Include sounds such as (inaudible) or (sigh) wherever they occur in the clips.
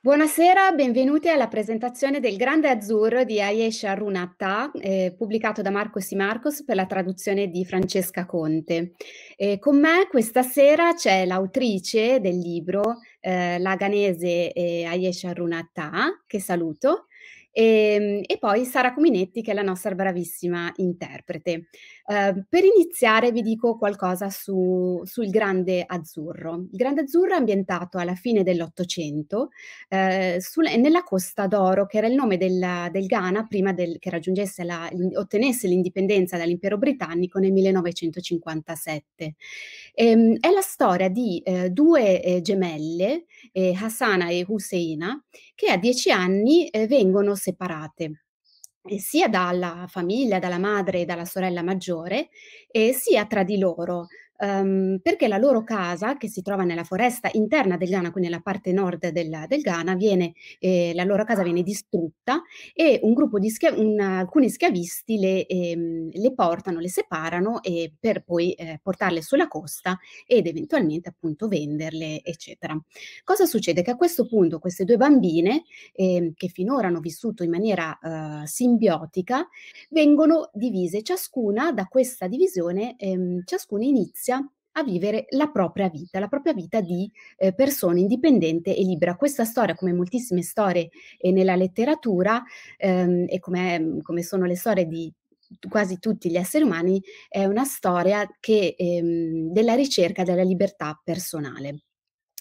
Buonasera, benvenuti alla presentazione del Grande Azzurro di Ayesha Runatta, eh, pubblicato da Marco Simarcos per la traduzione di Francesca Conte. Eh, con me questa sera c'è l'autrice del libro, eh, la ganese eh, Ayesha Runatta, che saluto, e, ehm, e poi Sara Cominetti che è la nostra bravissima interprete. Uh, per iniziare vi dico qualcosa su, sul Grande Azzurro. Il Grande Azzurro è ambientato alla fine dell'Ottocento eh, nella Costa d'Oro, che era il nome della, del Ghana prima del, che raggiungesse la, ottenesse l'indipendenza dall'impero britannico nel 1957. Ehm, è la storia di eh, due eh, gemelle eh, Hassana e Husseina, che a dieci anni eh, vengono separate sia dalla famiglia, dalla madre e dalla sorella maggiore, eh, sia tra di loro, um, perché la loro casa, che si trova nella foresta interna del Ghana, quindi nella parte nord del, del Ghana, viene, eh, la loro casa viene distrutta e un gruppo di schia- un, alcuni schiavisti le, ehm, le, portano, le separano e per poi eh, portarle sulla costa ed eventualmente appunto venderle, eccetera. Cosa succede? Che a questo punto queste due bambine, ehm, che finora hanno vissuto in maniera eh, simbiotica, vengono divise, ciascuna da questa divisione, ehm, ciascuna inizia inizia a vivere la propria vita, la propria vita di eh, persona indipendente e libera. Questa storia, come moltissime storie eh, nella letteratura ehm, e come, come sono le storie di quasi tutti gli esseri umani, è una storia che, ehm, della ricerca della libertà personale.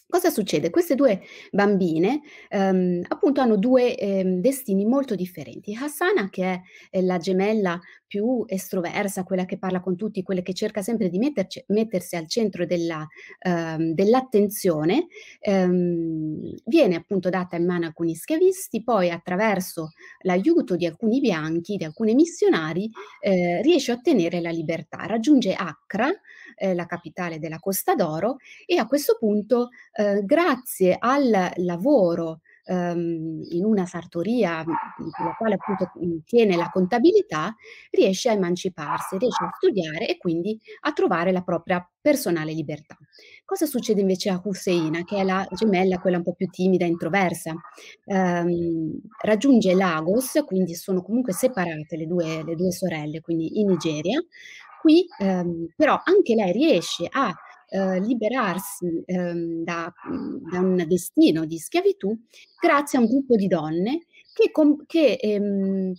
Cosa succede? Queste due bambine ehm, appunto hanno due ehm, destini molto differenti. Hassana, che è la gemella più estroversa, quella che parla con tutti, quella che cerca sempre di metterci, mettersi al centro della, ehm, dell'attenzione, ehm, viene appunto data in mano a alcuni schiavisti, poi attraverso l'aiuto di alcuni bianchi, di alcuni missionari, eh, riesce a ottenere la libertà. Raggiunge Accra, eh, la capitale della Costa d'Oro, e a questo punto Ehm, grazie al lavoro ehm, in una sartoria mhmm, la quale appunto mhmm, tiene la contabilità, riesce a emanciparsi, riesce a studiare e quindi a trovare la propria personale libertà. Cosa succede invece a Husseina, che è la gemella, quella un po' più timida, e introversa? Ehm, raggiunge Lagos, quindi sono comunque separate le due, le due sorelle, quindi in Nigeria. Qui ehm, però anche lei riesce a eh, liberarsi ehm, da, mhmm, da, un destino di schiavitù grazie a un gruppo di donne che, com- che ehm,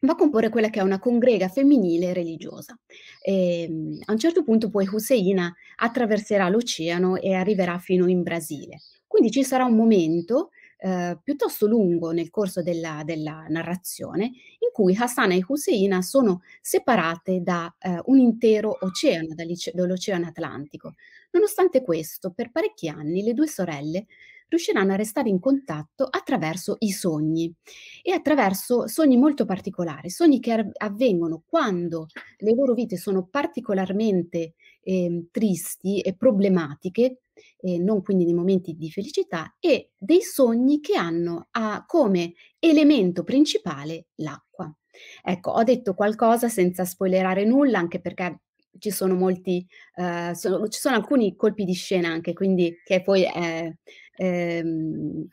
va a comporre quella che è una congrega femminile religiosa. E, ehm, a un certo punto poi Husseina attraverserà l'oceano e arriverà fino in Brasile. Quindi ci sarà un momento eh, piuttosto lungo nel corso della, della, narrazione, in cui Hassan e Husseina sono separate da eh, un intero oceano, dall'oceano Atlantico. Nonostante questo, per parecchi anni le due sorelle riusciranno a restare in contatto attraverso i sogni e attraverso sogni molto particolari, sogni che avvengono quando le loro vite sono particolarmente eh, tristi e problematiche e non quindi nei momenti di felicità, e dei sogni che hanno a, come elemento principale l'acqua. Ecco, ho detto qualcosa senza spoilerare nulla, anche perché ci sono molti, eh, sono, ci sono alcuni colpi di scena anche, quindi che poi è, è ehm,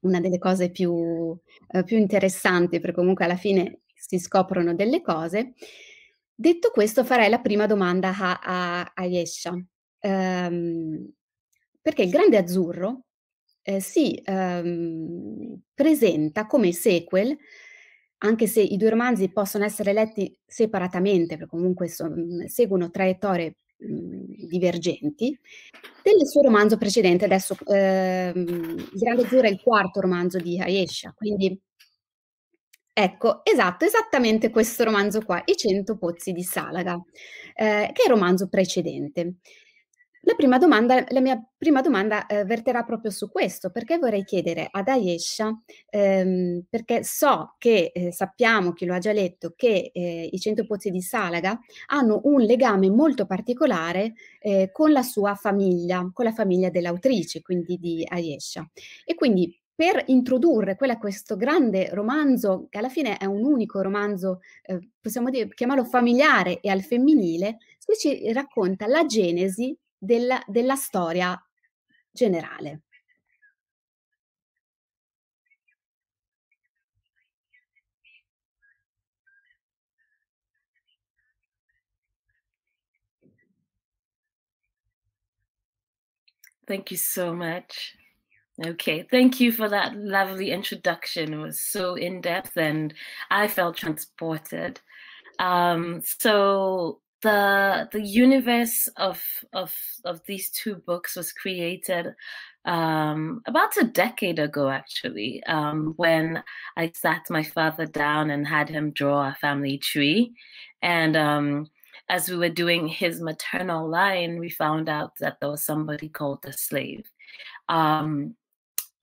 una delle cose più, eh, più interessanti, perché comunque alla fine si scoprono delle cose. Detto questo, farei la prima domanda a, a, a Yesha. Um, perché il Grande Azzurro eh, si ehm, presenta come sequel, anche se i due romanzi possono essere letti separatamente, perché comunque son, seguono traiettorie mh, mhmm, divergenti, del suo romanzo precedente. Adesso ehm, Il Grande Azzurro è il quarto romanzo di Hayesha, quindi Ecco, esatto, esattamente questo romanzo qua, I Cento Pozzi di Salaga, eh, che è il romanzo precedente. La, prima domanda, la mia prima domanda eh, verterà proprio su questo, perché vorrei chiedere ad Ayesha, ehm, perché so che eh, sappiamo, chi lo ha già letto, che eh, i 100 pozzi di Salaga hanno un legame molto particolare eh, con la sua famiglia, con la famiglia dell'autrice, quindi di Ayesha. E quindi per introdurre quella, questo grande romanzo, che alla fine è un unico romanzo, eh, possiamo dire, chiamarlo familiare e al femminile, qui ci racconta la genesi della, della storia generale. Thank you so much. Okay, thank you for that lovely introduction. It was so in depth and I felt transported. Um, so, the the universe of of of these two books was created um, about a decade ago, actually, um, when I sat my father down and had him draw a family tree, and um, as we were doing his maternal line, we found out that there was somebody called the slave. Um,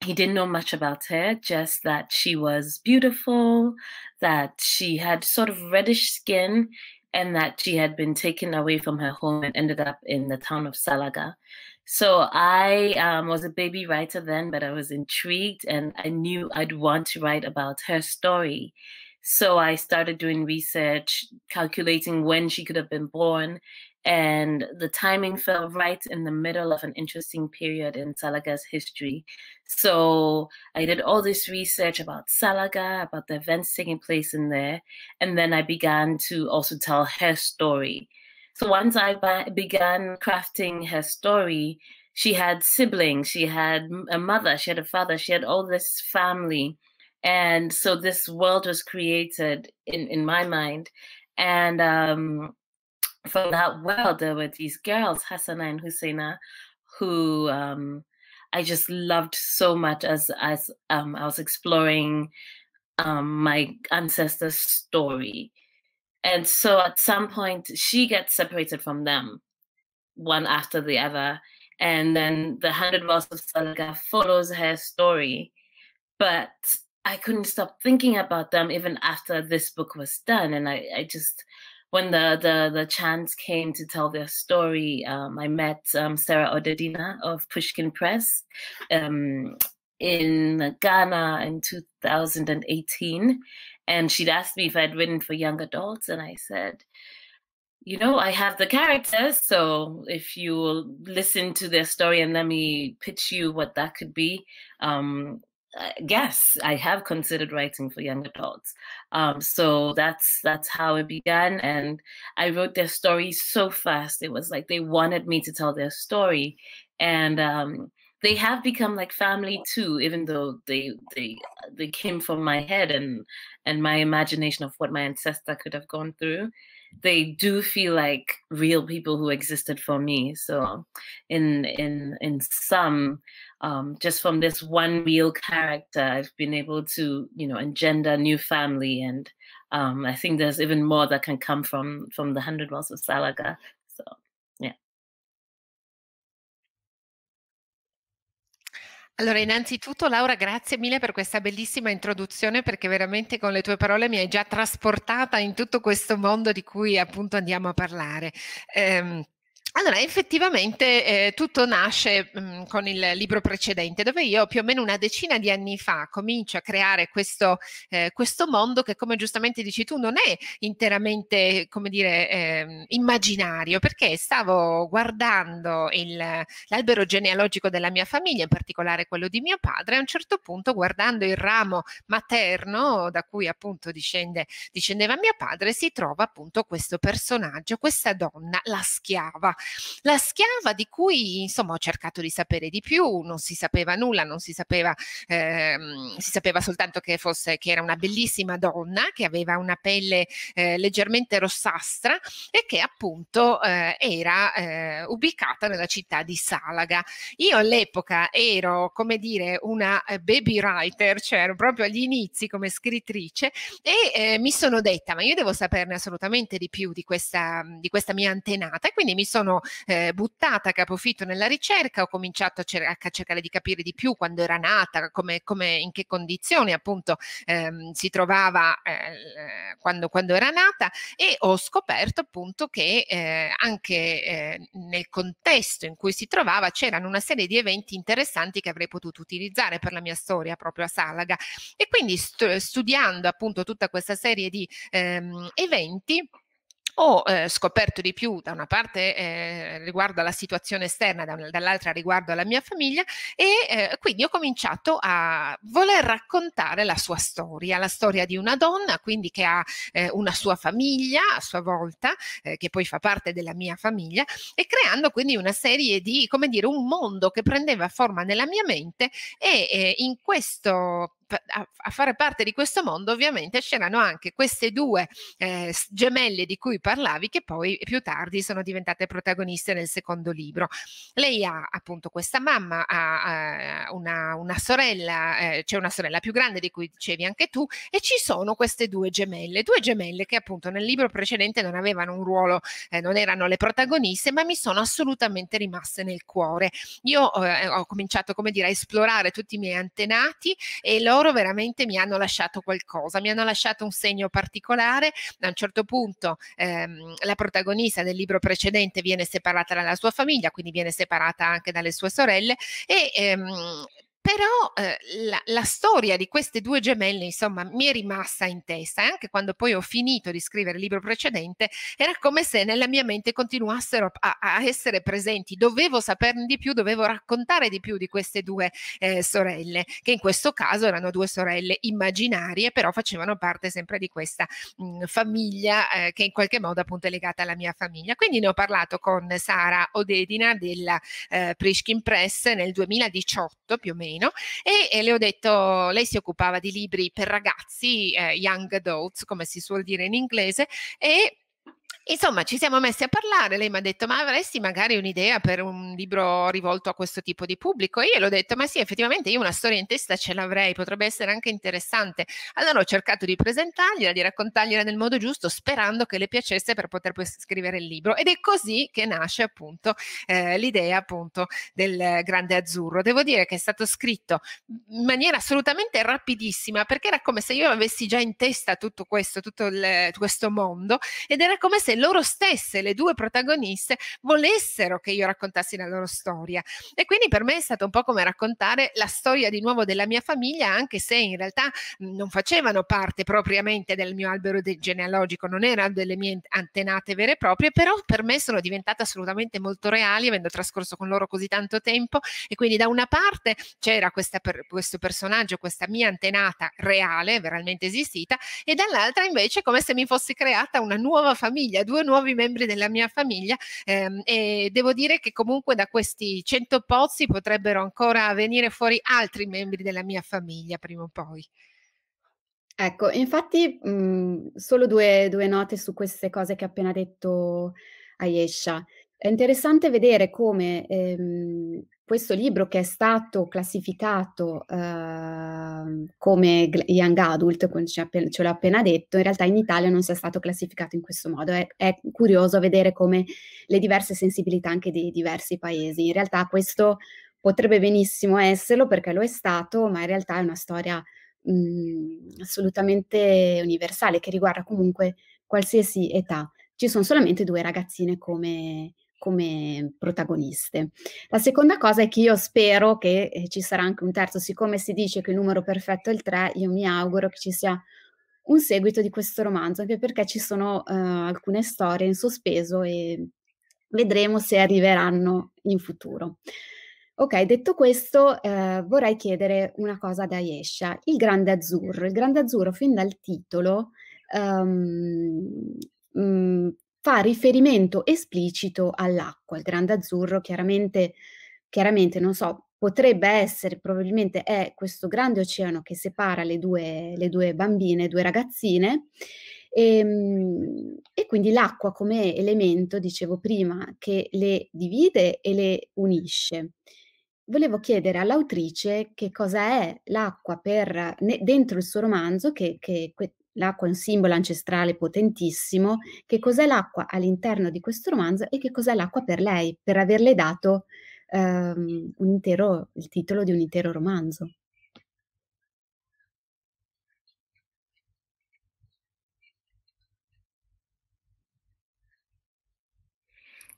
he didn't know much about her, just that she was beautiful, that she had sort of reddish skin, and that she had been taken away from her home and ended up in the town of Salaga. So I um, was a baby writer then, but I was intrigued and I knew I'd want to write about her story. So I started doing research, calculating when she could have been born and the timing fell right in the middle of an interesting period in Salaga's history. So I did all this research about Salaga, about the events taking place in there, and then I began to also tell her story. So once I began crafting her story, she had siblings, she had a mother, she had a father, she had all this family. And so this world was created in, in my mind. And um, from that world, there were these girls, Hassana and Husseina, who um, I just loved so much as as um, I was exploring um, my ancestor's story. And so at some point, she gets separated from them, one after the other. And then the Hundred Miles of Salaga follows her story. But I couldn't stop thinking about them even after this book was done. And I, I just when the the the chance came to tell their story, um, I met um, Sarah Odedina of Pushkin Press um, in Ghana in 2018, and she'd asked me if I'd written for young adults, and I said. You know, I have the characters, so if you listen to their story and let me pitch you what that could be, um, uh, yes, I have considered writing for young adults. Um, so that's that's how it began, and I wrote their stories so fast. It was like they wanted me to tell their story, and um, they have become like family too, even though they they they came from my head and and my imagination of what my ancestor could have gone through they do feel like real people who existed for me. So, in in in some, um, just from this one real character, I've been able to you know engender new family, and um, I think there's even more that can come from from the hundred miles of Salaga Allora, innanzitutto Laura, grazie mille per questa bellissima introduzione perché veramente con le tue parole mi hai già trasportata in tutto questo mondo di cui appunto andiamo a parlare. Ehm, allora, effettivamente eh, tutto nasce mh, mm, con il libro precedente, dove io più o meno una decina di anni fa comincio a creare questo, eh, questo mondo che, come giustamente dici tu, non è interamente, come dire, eh, immaginario, perché stavo guardando il, l'albero genealogico della mia famiglia, in particolare quello di mio padre, e a un certo punto guardando il ramo materno da cui appunto discende, discendeva mio padre, si trova appunto questo personaggio, questa donna, la schiava la schiava di cui insomma ho cercato di sapere di più, non si sapeva nulla, non si sapeva, ehm, si sapeva soltanto che, fosse, che era una bellissima donna, che aveva una pelle eh, leggermente rossastra e che appunto eh, era eh, ubicata nella città di Salaga. Io all'epoca ero, come dire, una eh, baby writer, cioè ero proprio agli inizi come scrittrice e eh, mi sono detta, ma io devo saperne assolutamente di più di questa, di questa mia antenata e quindi mi sono sono eh, buttata a capofitto nella ricerca, ho cominciato a, cer- a, cercare di capire di più quando era nata, come, come in che condizioni appunto ehm, si trovava eh, quando, quando, era nata e ho scoperto appunto che eh, anche eh, nel contesto in cui si trovava c'erano una serie di eventi interessanti che avrei potuto utilizzare per la mia storia proprio a Salaga e quindi st- studiando appunto tutta questa serie di ehm, eventi ho eh, scoperto di più da una parte eh, riguardo alla situazione esterna, dall'altra riguardo alla mia famiglia e eh, quindi ho cominciato a voler raccontare la sua storia, la storia di una donna, quindi che ha eh, una sua famiglia a sua volta, eh, che poi fa parte della mia famiglia, e creando quindi una serie di, come dire, un mondo che prendeva forma nella mia mente e in questo a fare parte di questo mondo ovviamente c'erano anche queste due eh, gemelle di cui parlavi che poi più tardi sono diventate protagoniste nel secondo libro. Lei ha appunto questa mamma, ha, ha eh, una, una, sorella, eh, c'è una sorella più grande di cui dicevi anche tu e ci sono queste due gemelle, due gemelle che appunto nel libro precedente non avevano un ruolo, eh, non erano le protagoniste ma mi sono assolutamente rimaste nel cuore. Io eh, ho cominciato come dire a esplorare tutti i miei antenati e l'ho loro veramente mi hanno lasciato qualcosa, mi hanno lasciato un segno particolare. A un certo punto ehm, la protagonista del libro precedente viene separata dalla sua famiglia, quindi viene separata anche dalle sue sorelle e ehm, però eh, la, la, storia di queste due gemelle, insomma, mi è rimasta in testa e anche quando poi ho finito di scrivere il libro precedente, era come se nella mia mente continuassero a, a essere presenti. Dovevo saperne di più, dovevo raccontare di più di queste due eh, sorelle, che in questo caso erano due sorelle immaginarie, però facevano parte sempre di questa mh, mhmm, famiglia eh, che in qualche modo appunto è legata alla mia famiglia. Quindi ne ho parlato con Sara Odedina della ehm, Prishkin Press nel 2018 più o meno bambino e, e, le ho detto, lei si occupava di libri per ragazzi, eh, young adults come si suol dire in inglese, e Insomma, ci siamo messi a parlare, lei mi ha detto ma avresti magari un'idea per un libro rivolto a questo tipo di pubblico? E io le ho detto ma sì, effettivamente io una storia in testa ce l'avrei, potrebbe essere anche interessante. Allora ho cercato di presentargliela, di raccontargliela nel modo giusto, sperando che le piacesse per poter poi scrivere il libro. Ed è così che nasce appunto eh, l'idea appunto del Grande Azzurro. Devo dire che è stato scritto in maniera assolutamente rapidissima perché era come se io avessi già in testa tutto questo, tutto il, questo mondo ed era come se loro stesse, le due protagoniste, volessero che io raccontassi la loro storia. E quindi per me è stato un po' come raccontare la storia di nuovo della mia famiglia, anche se in realtà mhmm, non facevano parte propriamente del mio albero genealogico, non erano delle mie antenate vere e proprie, però per me sono diventate assolutamente molto reali, avendo trascorso con loro così tanto tempo. E quindi da una parte c'era per, questo personaggio, questa mia antenata reale, veramente esistita, e dall'altra invece come se mi fossi creata una nuova famiglia, due nuovi membri della mia famiglia ehm, e devo dire che comunque da questi 100 pozzi potrebbero ancora venire fuori altri membri della mia famiglia prima o poi. Ecco, infatti mh, mhmm, solo due, due note su queste cose che ha appena detto Ayesha. È interessante vedere come ehm, questo libro che è stato classificato eh, come Young Adult, ce l'ho appena detto, in realtà in Italia non sia stato classificato in questo modo. È, è curioso vedere come le diverse sensibilità anche dei diversi paesi. In realtà questo potrebbe benissimo esserlo perché lo è stato, ma in realtà è una storia mh, mhmm, assolutamente universale che riguarda comunque qualsiasi età. Ci sono solamente due ragazzine come come protagoniste. La seconda cosa è che io spero che eh, ci sarà anche un terzo, siccome si dice che il numero perfetto è il 3, io mi auguro che ci sia un seguito di questo romanzo, anche perché ci sono eh, alcune storie in sospeso e vedremo se arriveranno in futuro. Ok, detto questo, eh, vorrei chiedere una cosa da Yesha. Il Grande Azzurro. Il Grande Azzurro, fin dal titolo, um, ehm, mh, mm, fa riferimento esplicito all'acqua. Il grande azzurro chiaramente, chiaramente non so, potrebbe essere, probabilmente è questo grande oceano che separa le due, le due bambine, due ragazzine. E, ehm, e, quindi l'acqua come elemento, dicevo prima, che le divide e le unisce. Volevo chiedere all'autrice che cosa è l'acqua per, ne, dentro il suo romanzo, che, che, l'acqua è un simbolo ancestrale potentissimo, che cos'è l'acqua all'interno di questo romanzo e che cos'è l'acqua per lei, per averle dato ehm, intero, il titolo di un intero romanzo.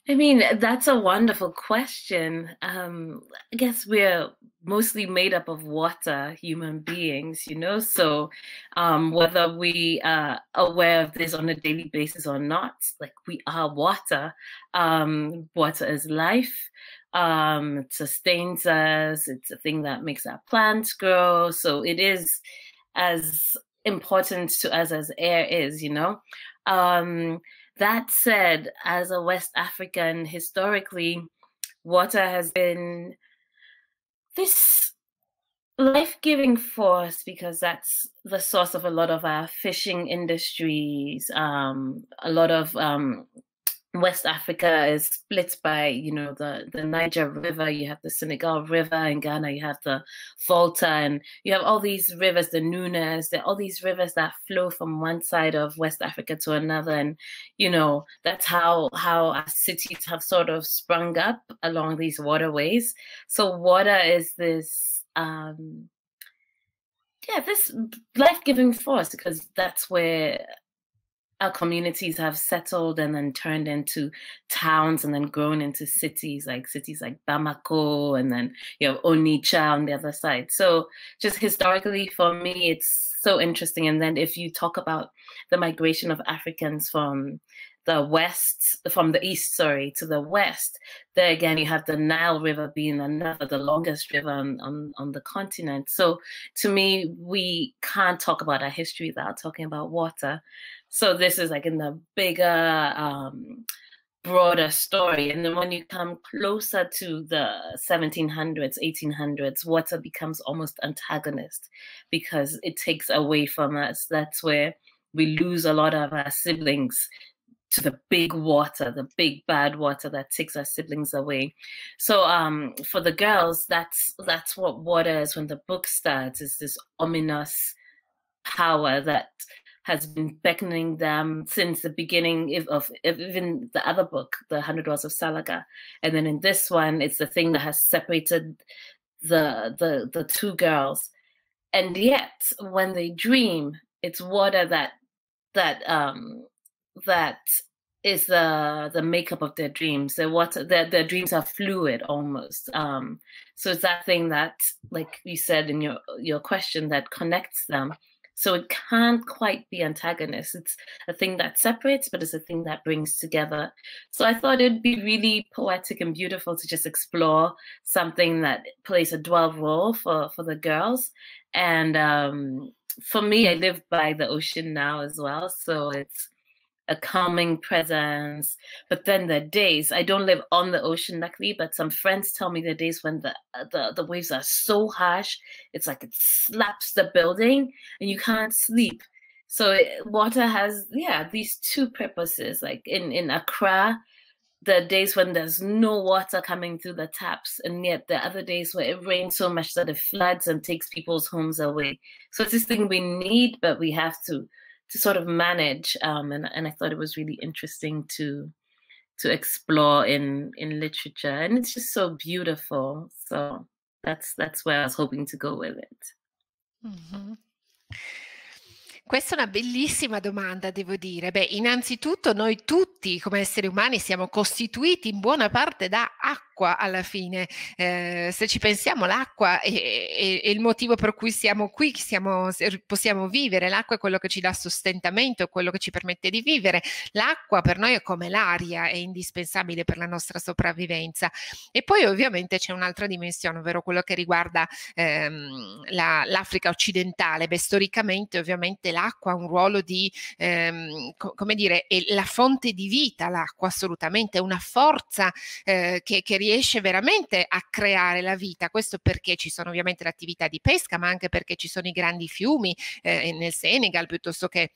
I mean, that's a wonderful question. Um, I guess we're mostly made up of water, human beings, you know. So, um, whether we are aware of this on a daily basis or not, like we are water. Um, water is life. Um, it sustains us. It's a thing that makes our plants grow. So it is as important to us as air is, you know um, that said, as a West African, historically, water has been this life giving force because that's the source of a lot of our fishing industries, um, a lot of um, West Africa is split by, you know, the, the Niger River, you have the Senegal River in Ghana, you have the Volta, and you have all these rivers, the Nunas, all these rivers that flow from one side of West Africa to another. And, you know, that's how how our cities have sort of sprung up along these waterways. So water is this um yeah, this life giving force because that's where our communities have settled and then turned into towns and then grown into cities like cities like Bamako and then you have Onitsha on the other side. So just historically for me it's so interesting. And then if you talk about the migration of Africans from the west from the east sorry to the west there again you have the nile river being another the longest river on, on, on, the continent so to me we can't talk about our history without talking about water so this is like in the bigger, um, broader story. And then when you come closer to the 1700s, 1800s, water becomes almost antagonist because it takes away from us. That's where we lose a lot of our siblings to the big water, the big bad water that takes our siblings away. So um, for the girls, that's that's what water is when the book starts. Is this ominous power that has been beckoning them since the beginning of, of, even the other book, The Hundred Laws of Salaga. And then in this one, it's the thing that has separated the the the two girls. And yet when they dream, it's water that that um that is the the makeup of their dreams. Their water their their dreams are fluid almost. Um so it's that thing that, like you said in your your question, that connects them so it can't quite be antagonist. It's a thing that separates, but it's a thing that brings together. So I thought it'd be really poetic and beautiful to just explore something that plays a dual role for, for the girls. And um, for me, I live by the ocean now as well. So it's a calming presence. But then the days, I don't live on the ocean, luckily, but some friends tell me the days when the, uh, the, the waves are so harsh, it's like it slaps the building and you can't sleep. So it, eh, water has, yeah, these two purposes. Like in, in Accra, the days when there's no water coming through the taps, and yet the other days where it rains so much that it floods and takes people's homes away. So it's this thing we need, but we have to to sort of manage. Um, and, and I thought it was really interesting to to explore in in literature. And it's just so beautiful. So that's that's where I was hoping to go with it. Mm-hmm. Questa è una bellissima domanda, devo dire. Beh, innanzitutto noi tutti come esseri umani siamo costituiti in buona parte da acqua l'acqua alla fine. Eh, se ci pensiamo, l'acqua è, è, è, il motivo per cui siamo qui, siamo, possiamo vivere. L'acqua è quello che ci dà sostentamento, è quello che ci permette di vivere. L'acqua per noi è come l'aria, è indispensabile per la nostra sopravvivenza. E poi ovviamente c'è un'altra dimensione, ovvero quello che riguarda ehm, la, l'Africa occidentale. Beh, storicamente ovviamente l'acqua ha un ruolo di, ehm, co- come dire, è la fonte di vita, l'acqua assolutamente, è una forza eh, che, che riesce veramente a creare la vita, questo perché ci sono ovviamente le attività di pesca, ma anche perché ci sono i grandi fiumi eh, nel Senegal piuttosto che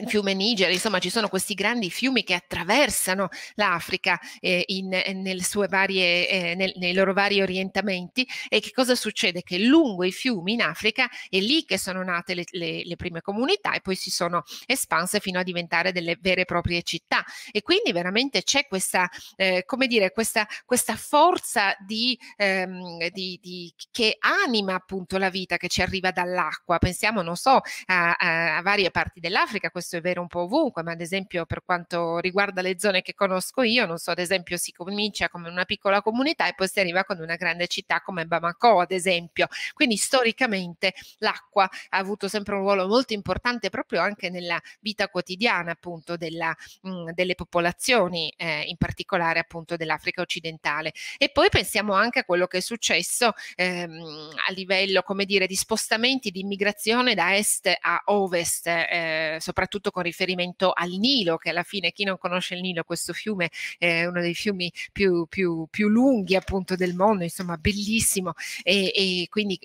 il fiume Niger, insomma ci sono questi grandi fiumi che attraversano l'Africa eh, in, eh, varie, eh, nel, nei loro vari orientamenti e che cosa succede? Che lungo i fiumi in Africa è lì che sono nate le, le, le, prime comunità e poi si sono espanse fino a diventare delle vere e proprie città e quindi veramente c'è questa, eh, come dire, questa, questa forza di, ehm, di, di, che anima appunto la vita che ci arriva dall'acqua. Pensiamo, non so, a, a, a varie parti dell'Africa, questo è vero un po' ovunque, ma ad esempio per quanto riguarda le zone che conosco io, non so, ad esempio si comincia come una piccola comunità e poi si arriva con una grande città come Bamako, ad esempio. Quindi storicamente l'acqua ha avuto sempre un ruolo molto importante proprio anche nella vita quotidiana appunto della, mh, mhmm, delle popolazioni, eh, in particolare appunto dell'Africa occidentale. E poi pensiamo anche a quello che è successo ehm, a livello, come dire, di spostamenti di immigrazione da est a ovest, eh, soprattutto soprattutto con riferimento al Nilo, che alla fine chi non conosce il Nilo, questo fiume è uno dei fiumi più, più, più lunghi appunto del mondo, insomma bellissimo e, e quindi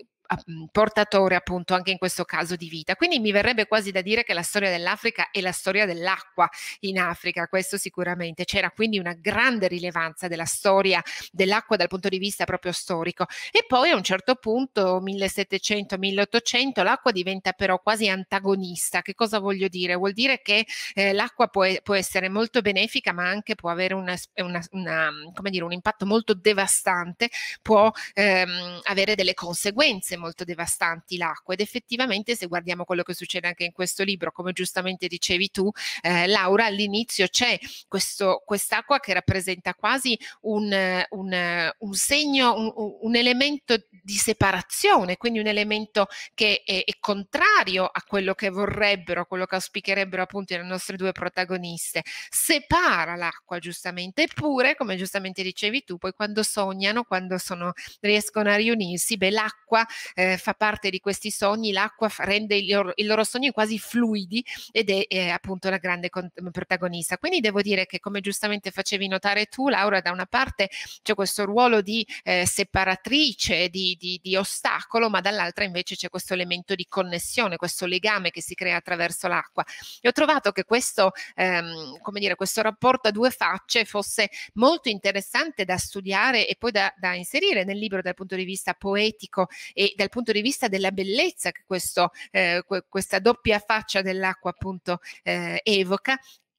Mhmm, portatore appunto anche in questo caso di vita. Quindi mi verrebbe quasi da dire che la storia dell'Africa è la storia dell'acqua in Africa, questo sicuramente. C'era quindi una grande rilevanza della storia dell'acqua dal punto di vista proprio storico. E poi a un certo punto, 1700-1800, l'acqua diventa però quasi antagonista. Che cosa voglio dire? Vuol dire che eh, l'acqua può, può, essere molto benefica ma anche può avere una, una, una, dire, un impatto molto devastante, può ehm, avere delle conseguenze molto devastanti l'acqua ed effettivamente se guardiamo quello che succede anche in questo libro, come giustamente dicevi tu, eh, Laura, all'inizio c'è questo, quest'acqua che rappresenta quasi un, un, un segno, un, un, elemento di separazione, quindi un elemento che è, è contrario a quello che vorrebbero, a quello che auspicherebbero appunto le nostre due protagoniste. Separa l'acqua giustamente, eppure, come giustamente dicevi tu, poi quando sognano, quando sono, riescono a riunirsi, beh, l'acqua eh, fa parte di questi sogni, l'acqua rende i loro, il loro sogno quasi fluidi ed è, è eh, appunto la grande con, protagonista. Quindi devo dire che come giustamente facevi notare tu, Laura, da una parte c'è questo ruolo di eh, separatrice, di, di, di ostacolo, ma dall'altra invece c'è questo elemento di connessione, questo legame che si crea attraverso l'acqua. E ho trovato che questo, ehm, come dire, questo rapporto a due facce fosse molto interessante da studiare e poi da, da inserire nel libro dal punto di vista poetico e dal punto di vista della bellezza che questo, eh, questa doppia faccia dell'acqua appunto eh, evoca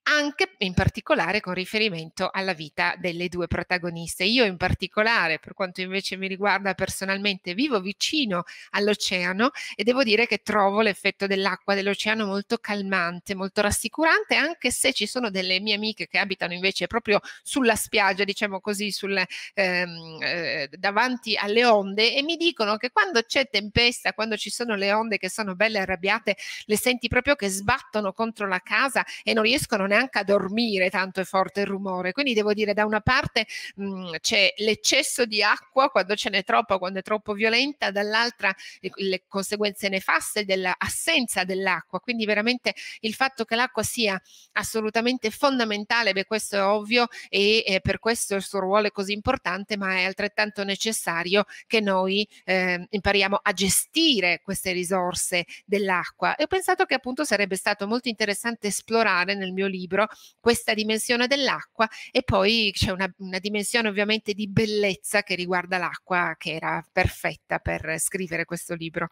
anche in particolare con riferimento alla vita delle due protagoniste. Io in particolare, per quanto invece mi riguarda personalmente, vivo vicino all'oceano e devo dire che trovo l'effetto dell'acqua dell'oceano molto calmante, molto rassicurante, anche se ci sono delle mie amiche che abitano invece proprio sulla spiaggia, diciamo così, sul, ehm, eh, davanti alle onde e mi dicono che quando c'è tempesta, quando ci sono le onde che sono belle arrabbiate, le senti proprio che sbattono contro la casa e non riescono neanche neanche a dormire, tanto è forte il rumore. Quindi devo dire, da una parte mh, mm, c'è l'eccesso di acqua quando ce n'è troppa, quando è troppo violenta, dall'altra eh, le conseguenze nefaste dell'assenza dell'acqua. Quindi veramente il fatto che l'acqua sia assolutamente fondamentale, beh, questo è ovvio e eh, per questo il suo ruolo è così importante, ma è altrettanto necessario che noi eh, impariamo a gestire queste risorse dell'acqua. E ho pensato che appunto sarebbe stato molto interessante esplorare nel mio libro libro, questa dimensione dell'acqua e poi c'è una, una dimensione ovviamente di bellezza che riguarda l'acqua che era perfetta per scrivere questo libro.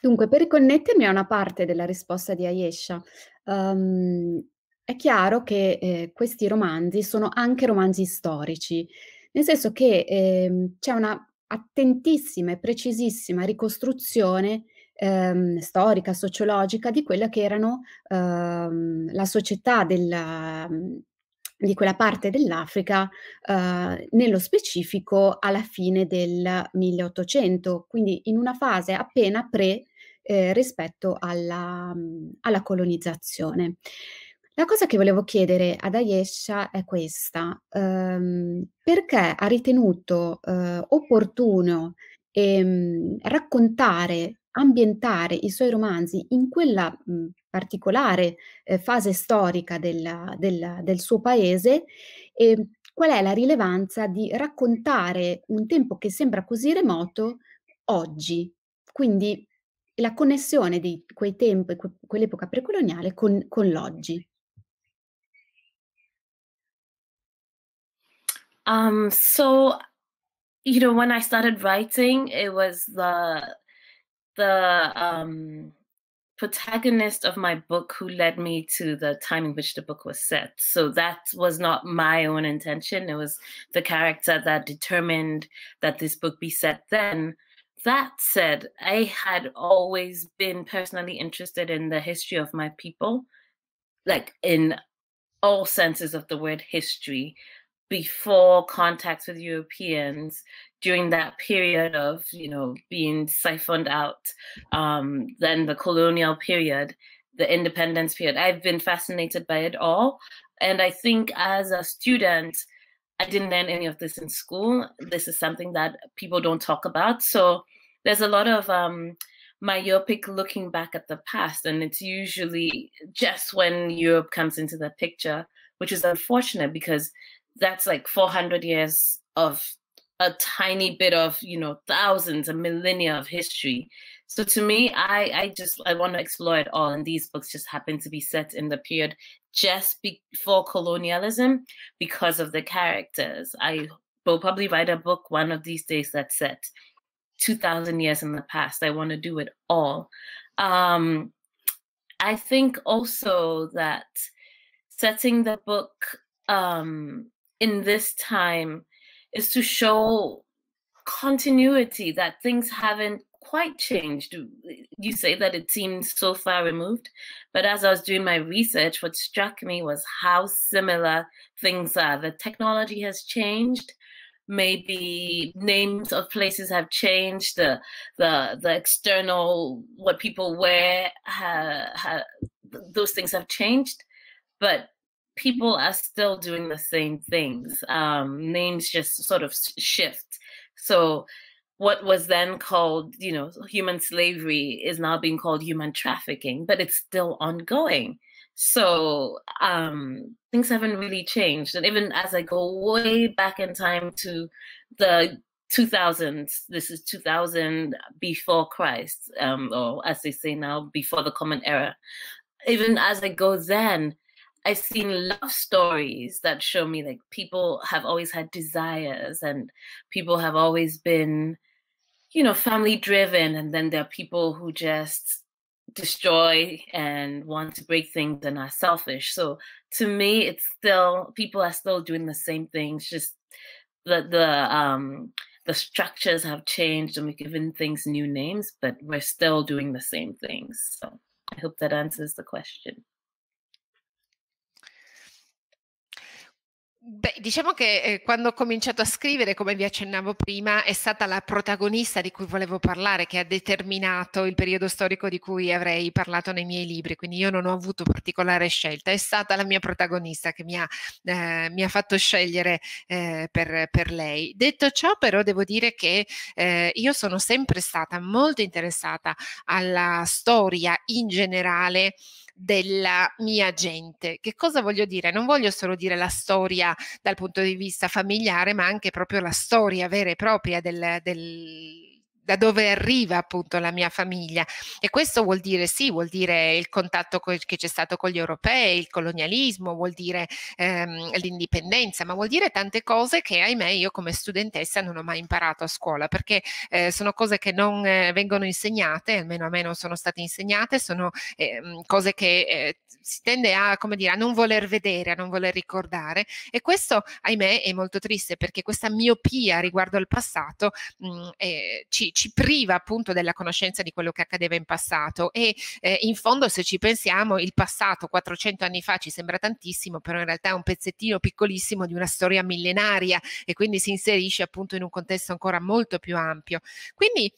Dunque, per riconnettermi a una parte della risposta di Ayesha, um, è chiaro che eh, questi romanzi sono anche romanzi storici, nel senso che eh, c'è una attentissima e precisissima ricostruzione ehm, storica, sociologica di quella che erano ehm, la società della, mhmm, di quella parte dell'Africa, eh, nello specifico alla fine del 1800, quindi in una fase appena pre eh, rispetto alla, mhmm, alla, colonizzazione. La cosa che volevo chiedere ad Ayesha è questa, ehm, perché ha ritenuto eh, opportuno ehm, raccontare ambientare i suoi romanzi in quella mh, mhmm, particolare eh, fase storica della, della, del suo paese e ehm, qual è la rilevanza di raccontare un tempo che sembra così remoto oggi. Quindi la connessione di quei tempi, que- quell'epoca precoloniale con, con l'oggi. Um, so, you know, when I started writing, it was the the um, protagonist of my book who led me to the time in which the book was set. So that was not my own intention. It was the character that determined that this book be set then. That said, I had always been personally interested in the history of my people, like in all senses of the word history before contact with Europeans during that period of you know being siphoned out, um, then the colonial period, the independence period. I've been fascinated by it all, and I think as a student, I didn't learn any of this in school. This is something that people don't talk about. So there's a lot of um, myopic looking back at the past, and it's usually just when Europe comes into the picture, which is unfortunate because that's like 400 years of a tiny bit of you know thousands a millennia of history so to me i i just i want to explore it all and these books just happen to be set in the period just before colonialism because of the characters i will probably write a book one of these days that's set 2000 years in the past i want to do it all um i think also that setting the book um in this time is to show continuity that things haven't quite changed. You say that it seemed so far removed, but as I was doing my research, what struck me was how similar things are. The technology has changed. Maybe names of places have changed. The the the external what people wear, ha, ha, those things have changed, but people are still doing the same things. Um, names just sort of shift. So, what was then called, you know, human slavery is now being called human trafficking, but it's still ongoing. So um, things haven't really changed. And even as I go way back in time to the 2000s, this is 2000 before Christ, um, or as they say now, before the Common Era. Even as I go then, I've seen love stories that show me like people have always had desires and people have always been, you know, family driven. And then there are people who just destroy and want to break things and are selfish. So to me, it's still, people are still doing the same things, just the, the, um, the structures have changed and we've given things new names, but we're still doing the same things. So I hope that answers the question. Beh, diciamo che eh, quando ho cominciato a scrivere, come vi accennavo prima, è stata la protagonista di cui volevo parlare che ha determinato il periodo storico di cui avrei parlato nei miei libri, quindi io non ho avuto particolare scelta, è stata la mia protagonista che mi ha, eh, mi ha fatto scegliere eh, per, per, lei. Detto ciò però devo dire che eh, io sono sempre stata molto interessata alla storia in generale della mia gente. Che cosa voglio dire? Non voglio solo dire la storia dal punto di vista familiare, ma anche proprio la storia vera e propria del, del da dove arriva appunto la mia famiglia e questo vuol dire sì, vuol dire il contatto co- che c'è stato con gli europei, il colonialismo, vuol dire ehm, l'indipendenza, ma vuol dire tante cose che ahimè io come studentessa non ho mai imparato a scuola perché eh, sono cose che non eh, vengono insegnate, almeno a me non sono state insegnate, sono eh, cose che eh, si tende a, come dire, a non voler vedere, a non voler ricordare e questo ahimè è molto triste perché questa miopia riguardo al passato mh, mm, eh, ci, ci, priva appunto della conoscenza di quello che accadeva in passato e eh, in fondo se ci pensiamo il passato 400 anni fa ci sembra tantissimo però in realtà è un pezzettino piccolissimo di una storia millenaria e quindi si inserisce appunto in un contesto ancora molto più ampio. Quindi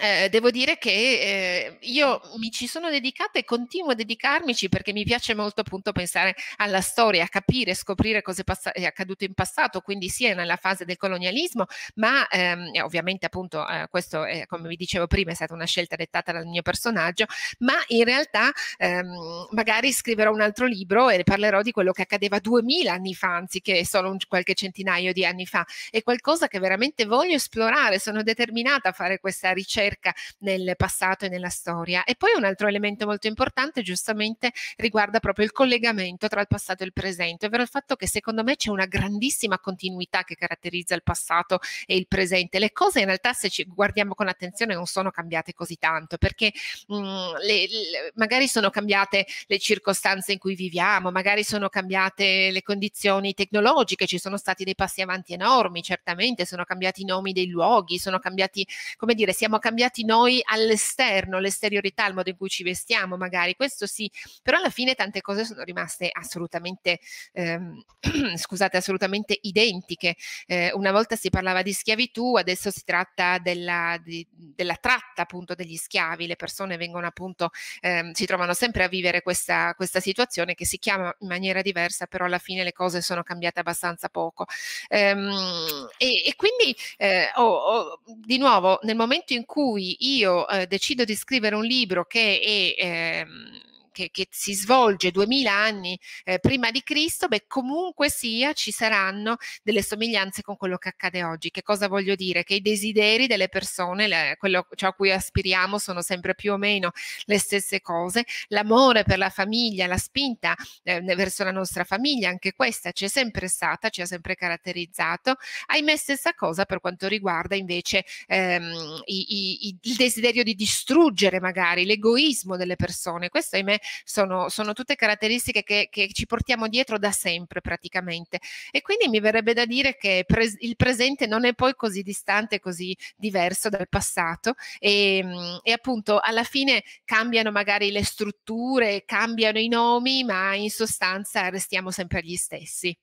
eh, devo dire che eh, io mi ci sono dedicata e continuo a dedicarmici perché mi piace molto appunto pensare alla storia, capire, scoprire cosa è, pass- è accaduto in passato, quindi sia nella fase del colonialismo, ma ehm, ovviamente appunto eh, questo è, come vi dicevo prima è stata una scelta dettata dal mio personaggio, ma in realtà ehm, magari scriverò un altro libro e parlerò di quello che accadeva duemila anni fa, anziché solo un, qualche centinaio di anni fa. È qualcosa che veramente voglio esplorare, sono determinata a fare questa ricerca ricerca nel passato e nella storia. E poi un altro elemento molto importante giustamente riguarda proprio il collegamento tra il passato e il presente, ovvero il fatto che secondo me c'è una grandissima continuità che caratterizza il passato e il presente. Le cose in realtà se ci guardiamo con attenzione non sono cambiate così tanto perché mh, mm, le, le, magari sono cambiate le circostanze in cui viviamo, magari sono cambiate le condizioni tecnologiche, ci sono stati dei passi avanti enormi, certamente sono cambiati i nomi dei luoghi, sono cambiati, come dire, siamo cambiati cambiati noi all'esterno, l'esteriorità, il modo in cui ci vestiamo magari, questo sì, però alla fine tante cose sono rimaste assolutamente, ehm, (clears throat) scusate, assolutamente identiche. Eh, una volta si parlava di schiavitù, adesso si tratta della, di, della tratta appunto degli schiavi, le persone vengono appunto, ehm, si trovano sempre a vivere questa, questa situazione che si chiama in maniera diversa, però alla fine le cose sono cambiate abbastanza poco. Ehm, e, e, quindi eh, oh, oh, di nuovo nel momento in cui cui io eh, decido di scrivere un libro che è... Ehm, che, che si svolge 2000 anni eh, prima di Cristo, beh comunque sia ci saranno delle somiglianze con quello che accade oggi. Che cosa voglio dire? Che i desideri delle persone, le, quello ciò a cui aspiriamo sono sempre più o meno le stesse cose, l'amore per la famiglia, la spinta eh, verso la nostra famiglia, anche questa c'è sempre stata, ci ha sempre caratterizzato. Ahimè stessa cosa per quanto riguarda invece ehm, i, i, il desiderio di distruggere magari l'egoismo delle persone. Questo ahimè sono, sono tutte caratteristiche che, che, ci portiamo dietro da sempre praticamente. E quindi mi verrebbe da dire che pres- il presente non è poi così distante, così diverso dal passato e, ehm, e appunto alla fine cambiano magari le strutture, cambiano i nomi, ma in sostanza restiamo sempre gli stessi.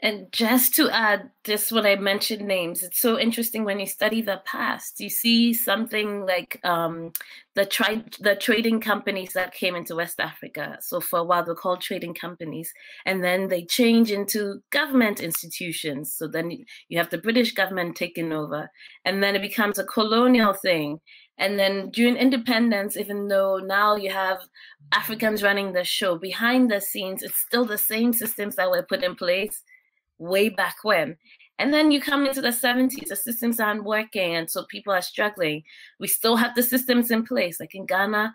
And just to add just what I mentioned names, it's so interesting when you study the past, you see something like um, the, tri- the trading companies that came into West Africa. So for a while, they're called trading companies. And then they change into government institutions. So then you have the British government taking over. And then it becomes a colonial thing. And then during independence, even though now you have Africans running the show, behind the scenes, it's still the same systems that were put in place way back when. And then you come into the 70s, the systems aren't working, and so people are struggling. We still have the systems in place. Like in Ghana,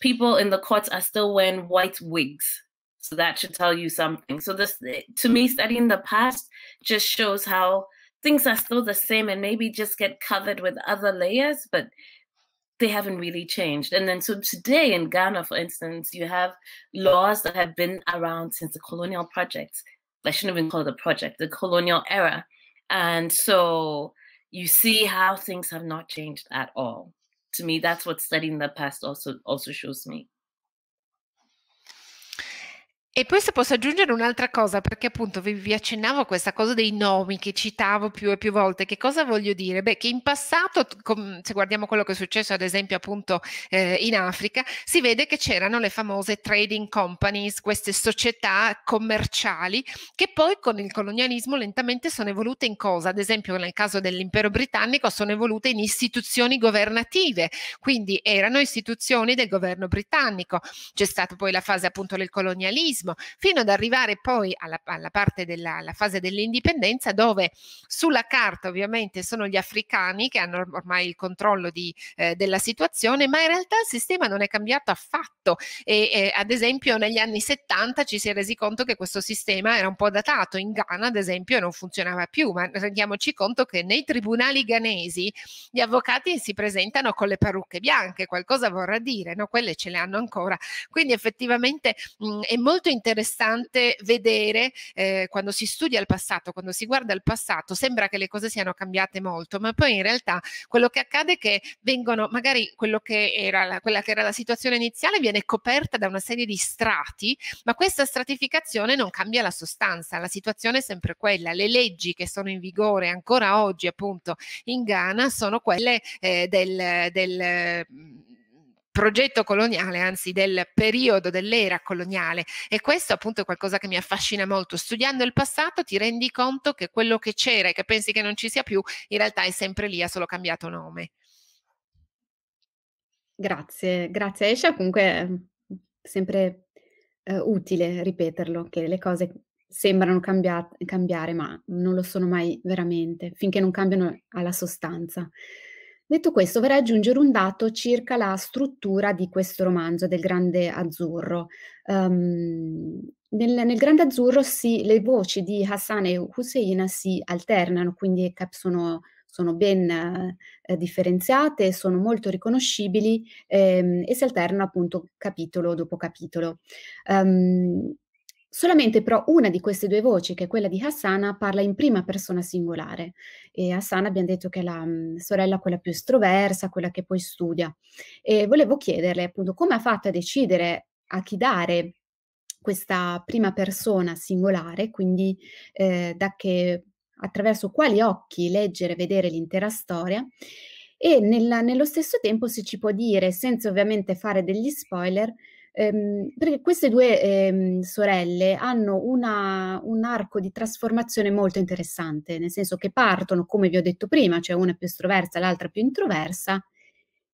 people in the courts are still wearing white wigs. So that should tell you something. So this to me, studying the past just shows how things are still the same and maybe just get covered with other layers, but they haven't really changed. And then, so today in Ghana, for instance, you have laws that have been around since the colonial projects. I shouldn't even call it a project, the colonial era. And so you see how things have not changed at all. To me, that's what studying the past also also shows me. E poi se posso aggiungere un'altra cosa, perché appunto vi, vi, accennavo a questa cosa dei nomi che citavo più e più volte, che cosa voglio dire? Beh, che in passato, com, se guardiamo quello che è successo ad esempio appunto eh, in Africa, si vede che c'erano le famose trading companies, queste società commerciali che poi con il colonialismo lentamente sono evolute in cosa? Ad esempio nel caso dell'impero britannico sono evolute in istituzioni governative, quindi erano istituzioni del governo britannico. C'è stata poi la fase appunto del colonialismo fascismo, fino ad arrivare poi alla, alla parte della alla fase dell'indipendenza, dove sulla carta ovviamente sono gli africani che hanno ormai il controllo di, eh, della situazione, ma in realtà il sistema non è cambiato affatto. E, eh, ad esempio, negli anni 70 ci si è resi conto che questo sistema era un po' datato. In Ghana, ad esempio, non funzionava più, ma rendiamoci conto che nei tribunali ghanesi gli avvocati si presentano con le parrucche bianche, qualcosa vorrà dire, no? quelle ce le hanno ancora. Quindi effettivamente mh, è molto molto interessante vedere eh, quando si studia il passato, quando si guarda il passato, sembra che le cose siano cambiate molto, ma poi in realtà quello che accade è che vengono, magari che la, quella che era la situazione iniziale viene coperta da una serie di strati, ma questa stratificazione non cambia la sostanza, la situazione è sempre quella, le leggi che sono in vigore ancora oggi appunto in Ghana sono quelle eh, del, del progetto coloniale, anzi del periodo dell'era coloniale e questo appunto è qualcosa che mi affascina molto. Studiando il passato ti rendi conto che quello che c'era e che pensi che non ci sia più, in realtà è sempre lì, ha solo cambiato nome. Grazie, grazie Esha, comunque è mhmm, sempre eh, utile ripeterlo che le cose sembrano cambiate, cambiare ma non lo sono mai veramente finché non cambiano alla sostanza. Detto questo, vorrei aggiungere un dato circa la struttura di questo romanzo del Grande Azzurro. Um, nel, nel, Grande Azzurro si, le voci di Hassan e Hussein si alternano, quindi sono, sono ben eh, differenziate, sono molto riconoscibili ehm, e si alternano appunto capitolo dopo capitolo. Um, Solamente però una di queste due voci, che è quella di Hassana, parla in prima persona singolare. E Hassana abbiamo detto che è la mh, mm, sorella quella più estroversa, quella che poi studia. E volevo chiederle appunto come ha fatto a decidere a chi dare questa prima persona singolare, quindi eh, da che, attraverso quali occhi leggere e vedere l'intera storia. E nella, nello stesso tempo se ci può dire, senza ovviamente fare degli spoiler, ehm, perché queste due ehm, sorelle hanno una, un arco di trasformazione molto interessante, nel senso che partono, come vi ho detto prima, cioè una più estroversa, l'altra più introversa,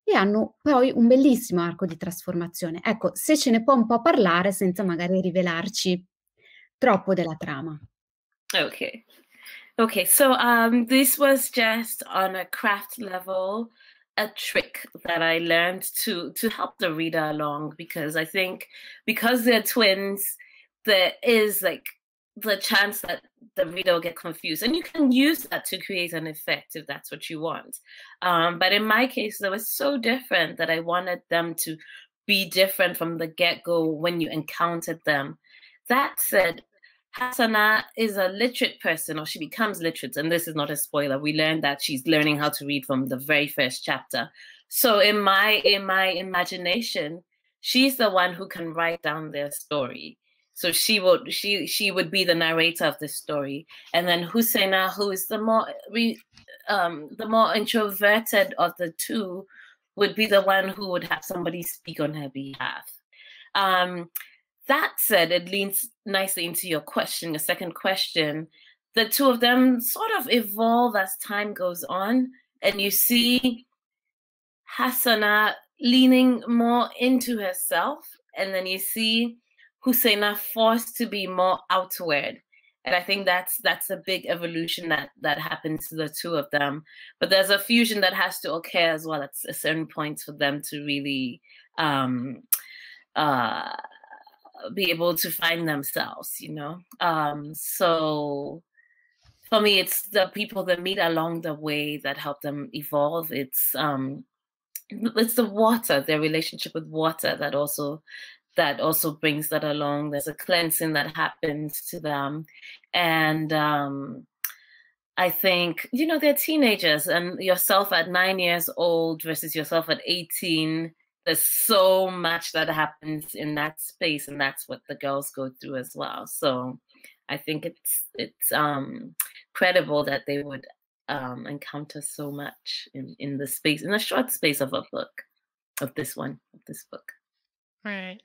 e hanno poi un bellissimo arco di trasformazione. Ecco, se ce ne può un po' parlare senza magari rivelarci troppo della trama. Ok. Okay, so um, this was just on a craft level. a trick that I learned to to help the reader along because I think because they're twins, there is like the chance that the reader will get confused, and you can use that to create an effect if that's what you want. Um, but in my case, they were so different that I wanted them to be different from the get go when you encountered them. That said, Hassana is a literate person, or she becomes literate, and this is not a spoiler. We learn that she's learning how to read from the very first chapter. So in my in my imagination, she's the one who can write down their story. So she would she she would be the narrator of the story, and then Husaina, who is the more um, the more introverted of the two, would be the one who would have somebody speak on her behalf. Um, that said, it leans nicely into your question, your second question. The two of them sort of evolve as time goes on, and you see Hassana leaning more into herself, and then you see Husaina forced to be more outward. And I think that's that's a big evolution that that happens to the two of them. But there's a fusion that has to occur as well at a certain point for them to really um, uh, be able to find themselves, you know. Um, so for me, it's the people that meet along the way that help them evolve. It's um, it's the water, their relationship with water that also that also brings that along. There's a cleansing that happens to them, and um, I think you know they're teenagers, and yourself at nine years old versus yourself at eighteen there's so much that happens in that space and that's what the girls go through as well so i think it's it's um credible that they would um encounter so much in in the space in a short space of a book of this one of this book right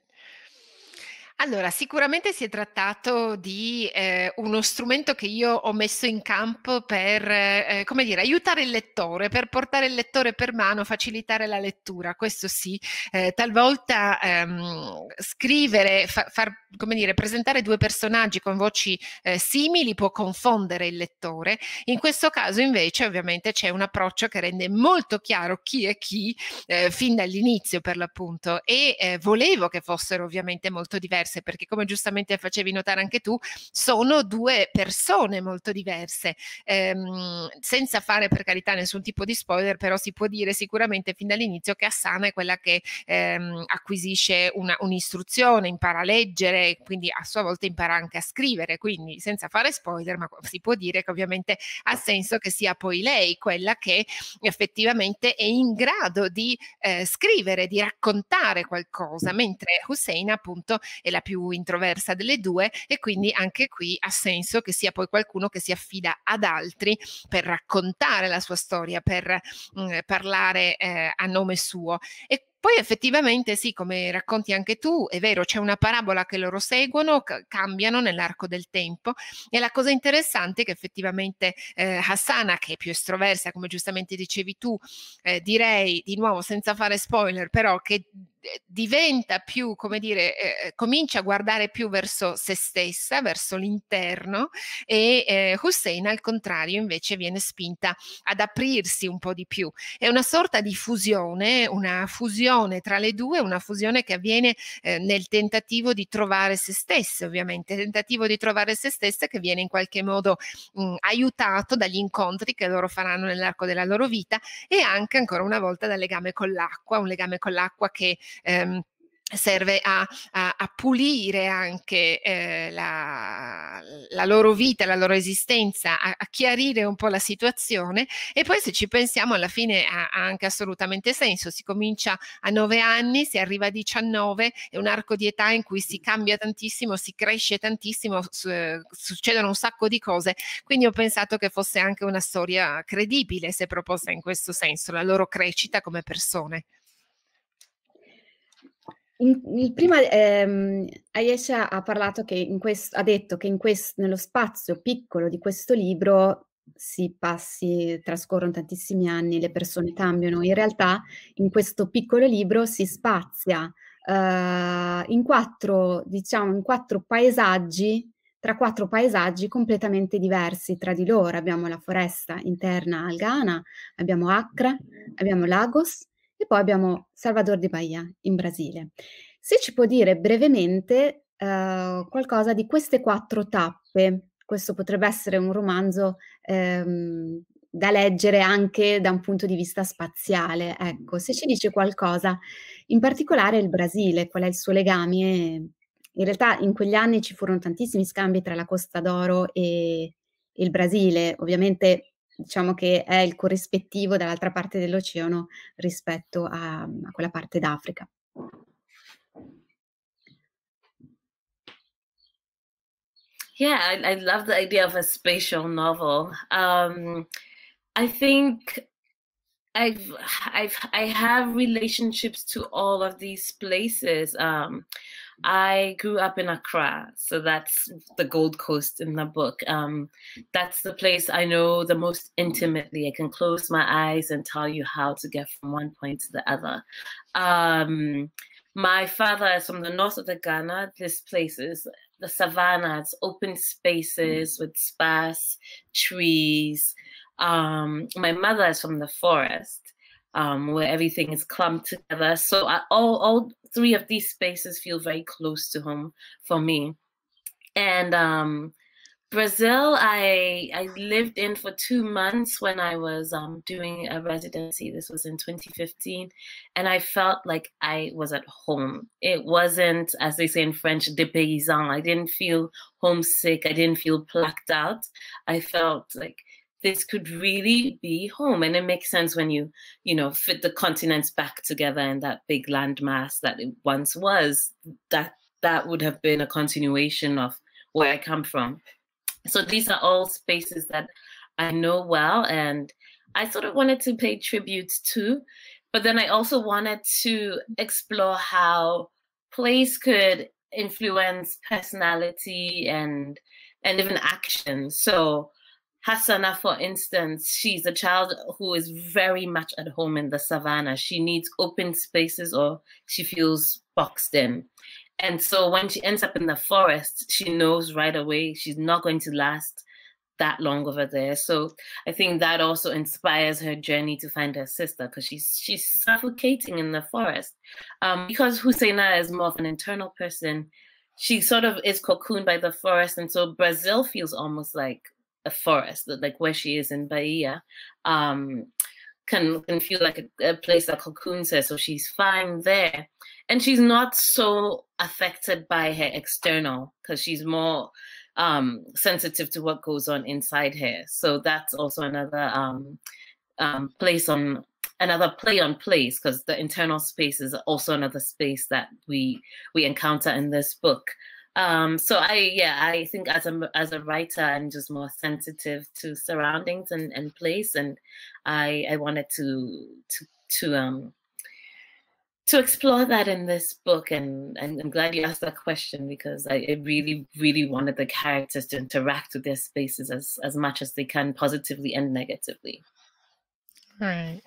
Allora, sicuramente si è trattato di eh, uno strumento che io ho messo in campo per, eh, come dire, aiutare il lettore, per portare il lettore per mano, facilitare la lettura, questo sì. Eh, talvolta ehm, scrivere, fa, far, come dire, presentare due personaggi con voci eh, simili può confondere il lettore. In questo caso invece ovviamente c'è un approccio che rende molto chiaro chi è chi eh, fin dall'inizio per l'appunto e eh, volevo che fossero ovviamente molto diversi diverse, perché come giustamente facevi notare anche tu, sono due persone molto diverse. Ehm, senza fare per carità nessun tipo di spoiler, però si può dire sicuramente fin dall'inizio che Asana è quella che ehm, acquisisce una, un'istruzione, impara a leggere, quindi a sua volta impara anche a scrivere, quindi senza fare spoiler, ma si può dire che ovviamente ha senso che sia poi lei quella che effettivamente è in grado di eh, scrivere, di raccontare qualcosa, mentre Hussein appunto è la la più introversa delle due e quindi anche qui ha senso che sia poi qualcuno che si affida ad altri per raccontare la sua storia, per mh, mhmm, parlare eh, a nome suo. E poi effettivamente sì, come racconti anche tu, è vero, c'è una parabola che loro seguono, c- cambiano nell'arco del tempo e la cosa interessante è che effettivamente eh, Hassana, che è più estroversa, come giustamente dicevi tu, eh, direi di nuovo senza fare spoiler, però che eh, diventa più, come dire, eh, eh, comincia a guardare più verso se stessa, verso l'interno e eh, Hussein al contrario invece viene spinta ad aprirsi un po' di più. È una sorta di fusione, una fusione tra le due, una fusione che avviene eh, nel tentativo di trovare se stessa, ovviamente, tentativo di trovare se stessa che viene in qualche modo mh, mm, aiutato dagli incontri che loro faranno nell'arco della loro vita e anche ancora una volta dal legame con l'acqua, un legame con l'acqua che ehm, serve a, a, a, pulire anche eh, la, la, loro vita, la loro esistenza, a, a, chiarire un po' la situazione e poi se ci pensiamo alla fine ha, ha, anche assolutamente senso, si comincia a 9 anni, si arriva a 19, è un arco di età in cui si cambia tantissimo, si cresce tantissimo, su, succedono un sacco di cose, quindi ho pensato che fosse anche una storia credibile se proposta in questo senso, la loro crescita come persone. In, in, prima ehm, Ayesha ha parlato che questo, ha detto che questo, nello spazio piccolo di questo libro si passi, trascorrono tantissimi anni, le persone cambiano. In realtà in questo piccolo libro si spazia eh, in, quattro, diciamo, in quattro paesaggi tra quattro paesaggi completamente diversi tra di loro. Abbiamo la foresta interna al Ghana, abbiamo Accra, abbiamo Lagos e poi abbiamo Salvador Di Bahia in Brasile. Se ci può dire brevemente eh, qualcosa di queste quattro tappe, questo potrebbe essere un romanzo ehm, da leggere anche da un punto di vista spaziale. Ecco, se ci dice qualcosa, in particolare il Brasile, qual è il suo legame? In realtà in quegli anni ci furono tantissimi scambi tra la Costa d'Oro e il Brasile, ovviamente diciamo che è il corrispettivo dall'altra parte dell'oceano rispetto a, mhmm, a quella parte d'Africa. Yeah, I, I, love the idea of a spatial novel. Um, I think I've I've I have relationships to all of these places. Um, I grew up in Accra, so that's the Gold Coast in the book. Um, that's the place I know the most intimately. I can close my eyes and tell you how to get from one point to the other. Um, my father is from the north of the Ghana. This place is the savannah. It's open spaces with sparse trees. Um, my mother is from the forest um, where everything is clumped together. So I, all, all three of these spaces feel very close to home for me. And um, Brazil, I I lived in for two months when I was um, doing a residency. This was in 2015, and I felt like I was at home. It wasn't, as they say in French, paysan." I didn't feel homesick. I didn't feel plucked out. I felt like this could really be home and it makes sense when you you know fit the continents back together in that big landmass that it once was that that would have been a continuation of where i come from so these are all spaces that i know well and i sort of wanted to pay tribute to but then i also wanted to explore how place could influence personality and and even action so Hassana, for instance, she's a child who is very much at home in the savannah. She needs open spaces or she feels boxed in. And so when she ends up in the forest, she knows right away she's not going to last that long over there. So I think that also inspires her journey to find her sister because she's she's suffocating in the forest. Um, because Huseina is more of an internal person, she sort of is cocooned by the forest. And so Brazil feels almost like a forest, like where she is in Bahia, um, can can feel like a, a place that Cocoon says. So she's fine there, and she's not so affected by her external because she's more um, sensitive to what goes on inside her. So that's also another um, um, place on another play on place because the internal space is also another space that we we encounter in this book um so i yeah i think as a as a writer i'm just more sensitive to surroundings and, and place and i i wanted to to to um to explore that in this book and, and i'm glad you asked that question because I, I, really really wanted the characters to interact with their spaces as as much as they can positively and negatively all right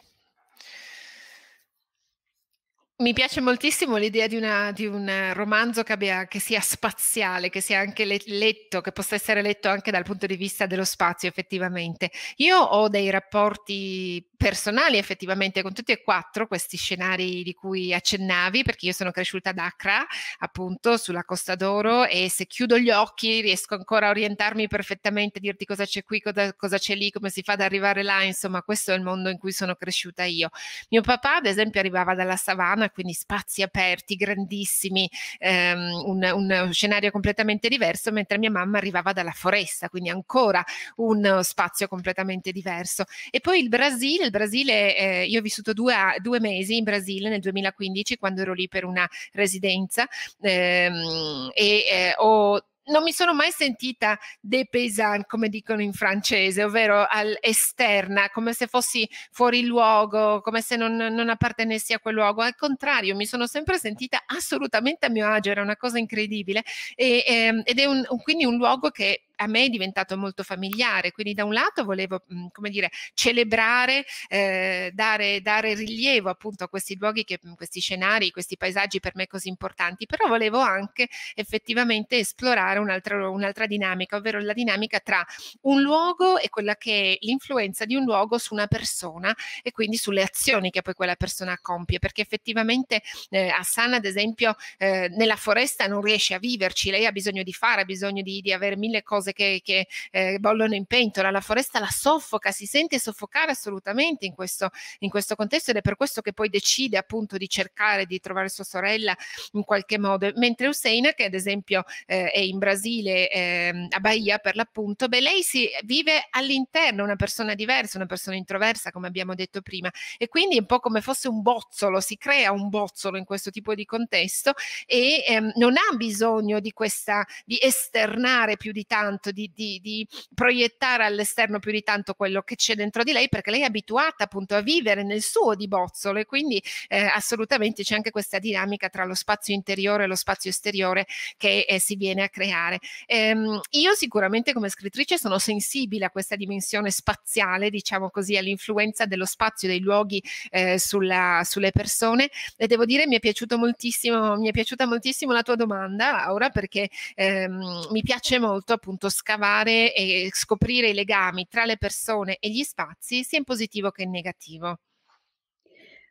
Mi piace moltissimo l'idea di, una, di un romanzo che, abbia, che, sia spaziale, che sia anche letto, che possa essere letto anche dal punto di vista dello spazio effettivamente. Io ho dei rapporti personali effettivamente con tutti e quattro questi scenari di cui accennavi, perché io sono cresciuta ad Accra, appunto, sulla Costa d'Oro e se chiudo gli occhi riesco ancora a orientarmi perfettamente, a dirti cosa c'è qui, cosa, cosa c'è lì, come si fa ad arrivare là, insomma, questo è il mondo in cui sono cresciuta io. Mio papà, ad esempio, arrivava dalla savana, quindi spazi aperti, grandissimi, ehm, un, un scenario completamente diverso, mentre mia mamma arrivava dalla foresta, quindi ancora uno spazio completamente diverso. E poi il Brasile, il Brasile, eh, io ho vissuto due, due, mesi in Brasile nel 2015 quando ero lì per una residenza ehm, e eh, ho non mi sono mai sentita depesante, come dicono in francese, ovvero esterna, come se fossi fuori luogo, come se non, non, appartenessi a quel luogo. Al contrario, mi sono sempre sentita assolutamente a mio agio, era una cosa incredibile. E, ehm, ed è un, quindi un luogo che a me è diventato molto familiare, quindi da un lato volevo, mhmm, come dire, celebrare, eh, dare, dare, rilievo appunto a questi luoghi, che, mhmm, questi scenari, questi paesaggi per me così importanti, però volevo anche effettivamente esplorare un'altra, un'altra dinamica, ovvero la dinamica tra un luogo e quella che è l'influenza di un luogo su una persona e quindi sulle azioni che poi quella persona compie, perché effettivamente eh, Asana ad esempio eh, nella foresta non riesce a viverci, lei ha bisogno di fare, ha bisogno di, di avere mille cose che, che eh, bollono in pentola, la foresta la soffoca, si sente soffocare assolutamente in questo, in questo contesto ed è per questo che poi decide appunto di cercare di trovare sua sorella in qualche modo, mentre Hussein che ad esempio eh, è in Brasile, eh, a Bahia per l'appunto, beh lei si vive all'interno, una persona diversa, una persona introversa come abbiamo detto prima e quindi è un po' come fosse un bozzolo, si crea un bozzolo in questo tipo di contesto e ehm, non ha bisogno di questa, di esternare più di tanto tanto di, di, di proiettare all'esterno più di tanto quello che c'è dentro di lei perché lei è abituata appunto a vivere nel suo di bozzolo e quindi eh, assolutamente c'è anche questa dinamica tra lo spazio interiore e lo spazio esteriore che eh, si viene a creare. Ehm, io sicuramente come scrittrice sono sensibile a questa dimensione spaziale, diciamo così, all'influenza dello spazio, dei luoghi eh, sulla, sulle persone e devo dire mi è piaciuto moltissimo, mi è piaciuta moltissimo la tua domanda Laura perché ehm, mi piace molto appunto appunto scavare e scoprire i legami tra le persone e gli spazi, sia in positivo che in negativo.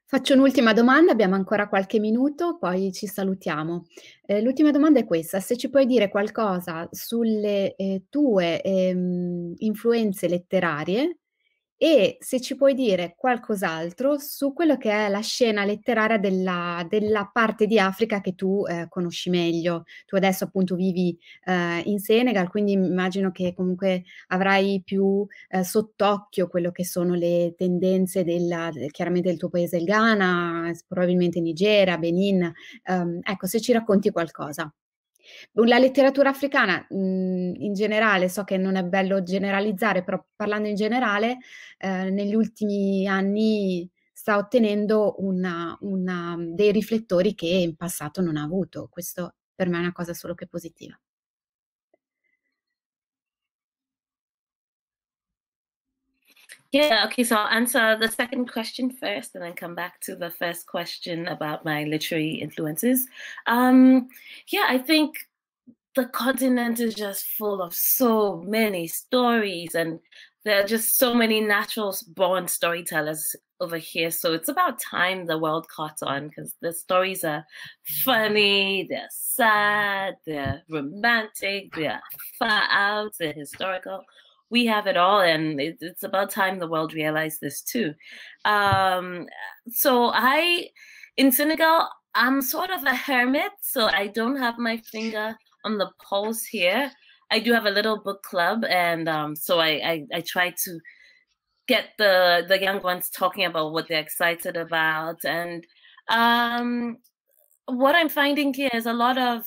Faccio un'ultima domanda, abbiamo ancora qualche minuto, poi ci salutiamo. Eh, l'ultima domanda è questa, se ci puoi dire qualcosa sulle eh, tue ehm, influenze letterarie e se ci puoi dire qualcos'altro su quello che è la scena letteraria della, della parte di Africa che tu eh, conosci meglio. Tu adesso appunto vivi eh, in Senegal, quindi immagino che comunque avrai più eh, sott'occhio quello che sono le tendenze della, chiaramente del tuo paese, il Ghana, probabilmente Nigeria, Benin. Um, ecco, se ci racconti qualcosa. La letteratura africana mh, mm, in generale, so che non è bello generalizzare, però parlando in generale, eh, negli ultimi anni sta ottenendo una, una, dei riflettori che in passato non ha avuto. Questo per me è una cosa solo che positiva. Yeah, okay, so I'll answer the second question first and then come back to the first question about my literary influences. Um, yeah, I think the continent is just full of so many stories and there are just so many natural born storytellers over here. So it's about time the world caught on because the stories are funny, they're sad, they're romantic, they're far out, they're historical we have it all, and it, it's about time the world realized this too. Um, so I, in Senegal, I'm sort of a hermit, so I don't have my finger on the pulse here. I do have a little book club, and um, so I, I, I try to get the the young ones talking about what they're excited about, and um, what I'm finding here is a lot of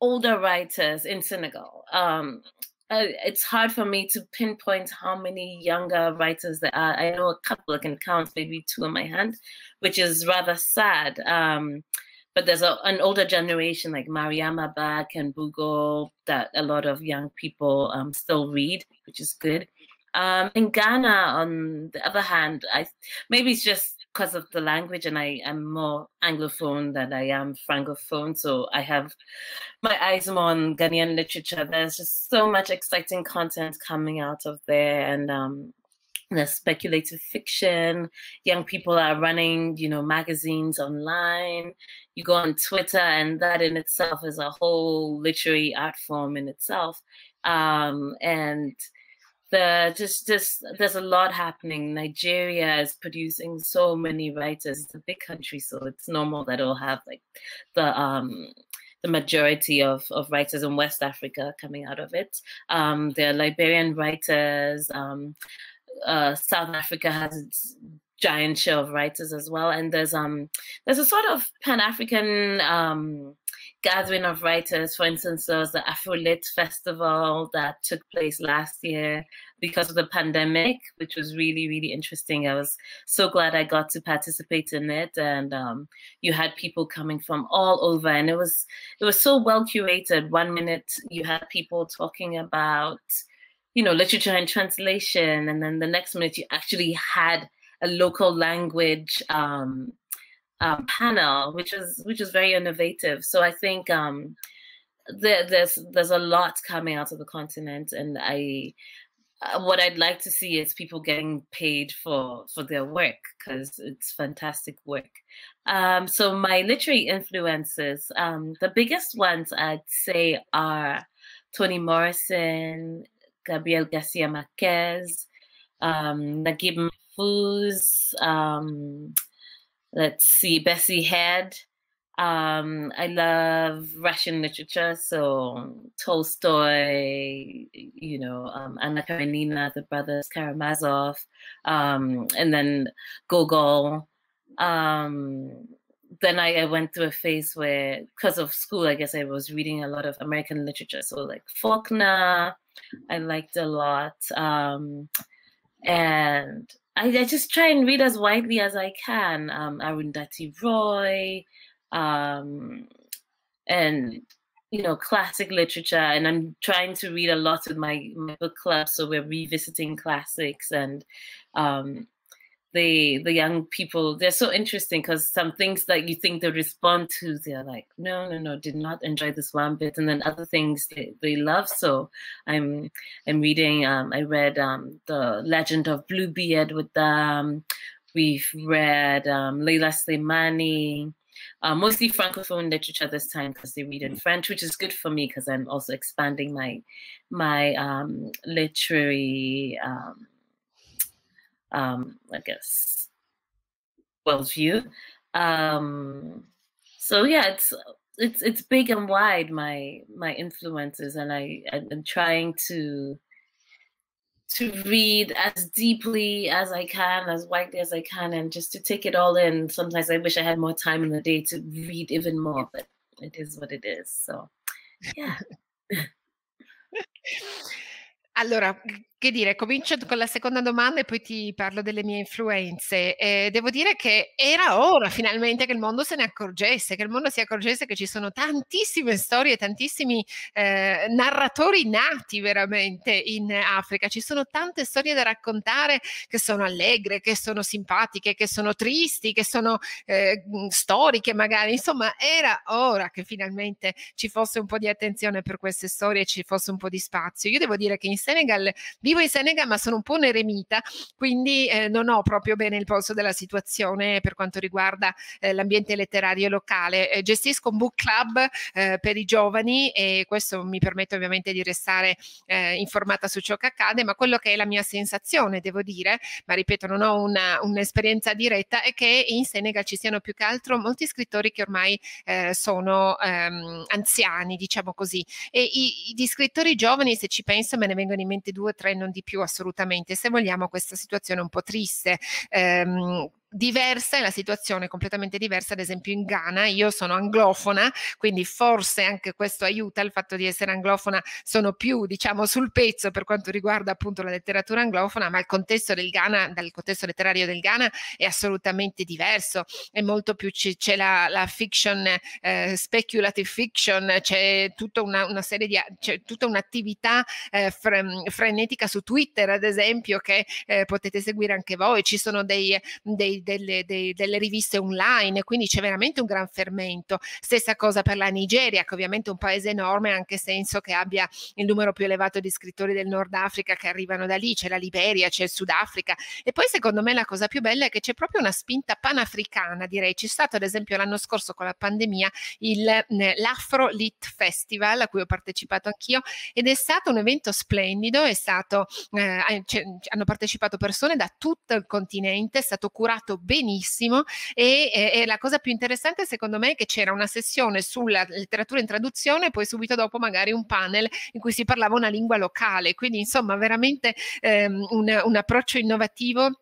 older writers in Senegal. Um, uh, it's hard for me to pinpoint how many younger writers there are. I know a couple I can count, maybe two on my hand, which is rather sad. Um, but there's a, an older generation like Mariama Bak and Bugo that a lot of young people um, still read, which is good. Um, in Ghana, on the other hand, I maybe it's just because of the language and I am more anglophone than I am francophone. So I have my eyes more on Ghanaian literature. There's just so much exciting content coming out of there and um there's speculative fiction. Young people are running, you know, magazines online. You go on Twitter, and that in itself is a whole literary art form in itself. Um, and the just just there's a lot happening. Nigeria is producing so many writers. It's a big country, so it's normal that it'll have like the um the majority of, of writers in West Africa coming out of it. Um, there are Liberian writers. Um, uh, South Africa has its giant share of writers as well, and there's um there's a sort of Pan African um gathering of writers. For instance, there was the AfroLit Festival that took place last year because of the pandemic, which was really, really interesting. I was so glad I got to participate in it, and um, you had people coming from all over, and it was it was so well curated. One minute you had people talking about, you know, literature and translation, and then the next minute you actually had a local language. Um, um, panel, which is which is very innovative. So I think um, there, there's there's a lot coming out of the continent, and I uh, what I'd like to see is people getting paid for for their work because it's fantastic work. Um, so my literary influences, um, the biggest ones I'd say are Toni Morrison, Gabriel Garcia Marquez, um, Naguib Mahfouz, um, let's see, Bessie Head. Um, I love Russian literature, so Tolstoy, you know, um, Anna Karenina, the brothers Karamazov, um, and then Gogol. Um, then I, I, went through a phase where, because of school, I guess I was reading a lot of American literature, so like Faulkner, I liked a lot, um, and I, I just try and read as widely as I can. Um, Arundhati Roy, um, and you know, classic literature. And I'm trying to read a lot of my, my book club, so we're revisiting classics and um, the the young people they're so interesting because some things that you think they respond to they're like no no no did not enjoy this one bit and then other things they, they love so i'm i'm reading um i read um the legend of bluebeard with them we've read um leila slimani uh, mostly francophone literature this time because they read in french which is good for me because i'm also expanding my my um literary um um, I guess, view. Um, so yeah, it's it's it's big and wide my my influences, and I I'm trying to to read as deeply as I can, as widely as I can, and just to take it all in. Sometimes I wish I had more time in the day to read even more, but it is what it is. So, yeah. (laughs) allora, Che dire, comincio con la seconda domanda e poi ti parlo delle mie influenze. Eh, devo dire che era ora finalmente che il mondo se ne accorgesse, che il mondo si accorgesse che ci sono tantissime storie, tantissimi eh, narratori nati veramente in Africa. Ci sono tante storie da raccontare che sono allegre, che sono simpatiche, che sono tristi, che sono eh, storiche magari. Insomma, era ora che finalmente ci fosse un po' di attenzione per queste storie e ci fosse un po' di spazio. Io devo dire che in Senegal Vivo in Senegal ma sono un po' un eremita, quindi eh, non ho proprio bene il polso della situazione per quanto riguarda eh, l'ambiente letterario locale. Eh, gestisco un book club eh, per i giovani e questo mi permette ovviamente di restare eh, informata su ciò che accade, ma quello che è la mia sensazione, devo dire, ma ripeto, non ho una, un'esperienza diretta, è che in Senegal ci siano più che altro molti scrittori che ormai eh, sono ehm, anziani, diciamo così. E i, i, di scrittori giovani, se ci penso, me ne vengono in mente due o tre non di più assolutamente, se vogliamo questa situazione un po' triste. Ehm, diversa è la situazione, completamente diversa, ad esempio in Ghana, io sono anglofona, quindi forse anche questo aiuta, il fatto di essere anglofona sono più, diciamo, sul pezzo per quanto riguarda appunto la letteratura anglofona, ma il contesto del Ghana, dal contesto letterario del Ghana è assolutamente diverso, è molto più c'è la, la, fiction, eh, speculative fiction, c'è tutta una, una, serie di c'è tutta un'attività eh, frenetica su Twitter, ad esempio, che eh, potete seguire anche voi, ci sono dei, dei delle, dei, delle, riviste online, quindi c'è veramente un gran fermento. Stessa cosa per la Nigeria, che ovviamente è un paese enorme, anche senso che abbia il numero più elevato di scrittori del Nord Africa che arrivano da lì, c'è la Liberia, c'è il Sudafrica. E poi secondo me la cosa più bella è che c'è proprio una spinta panafricana, direi. C'è stato ad esempio l'anno scorso con la pandemia il, l'Afro Lit Festival, a cui ho partecipato anch'io, ed è stato un evento splendido, stato, eh, cioè, hanno partecipato persone da tutto il continente, è stato curato fatto benissimo e, e, e la cosa più interessante secondo me è che c'era una sessione sulla letteratura in traduzione e poi subito dopo magari un panel in cui si parlava una lingua locale, quindi insomma veramente ehm, un, un approccio innovativo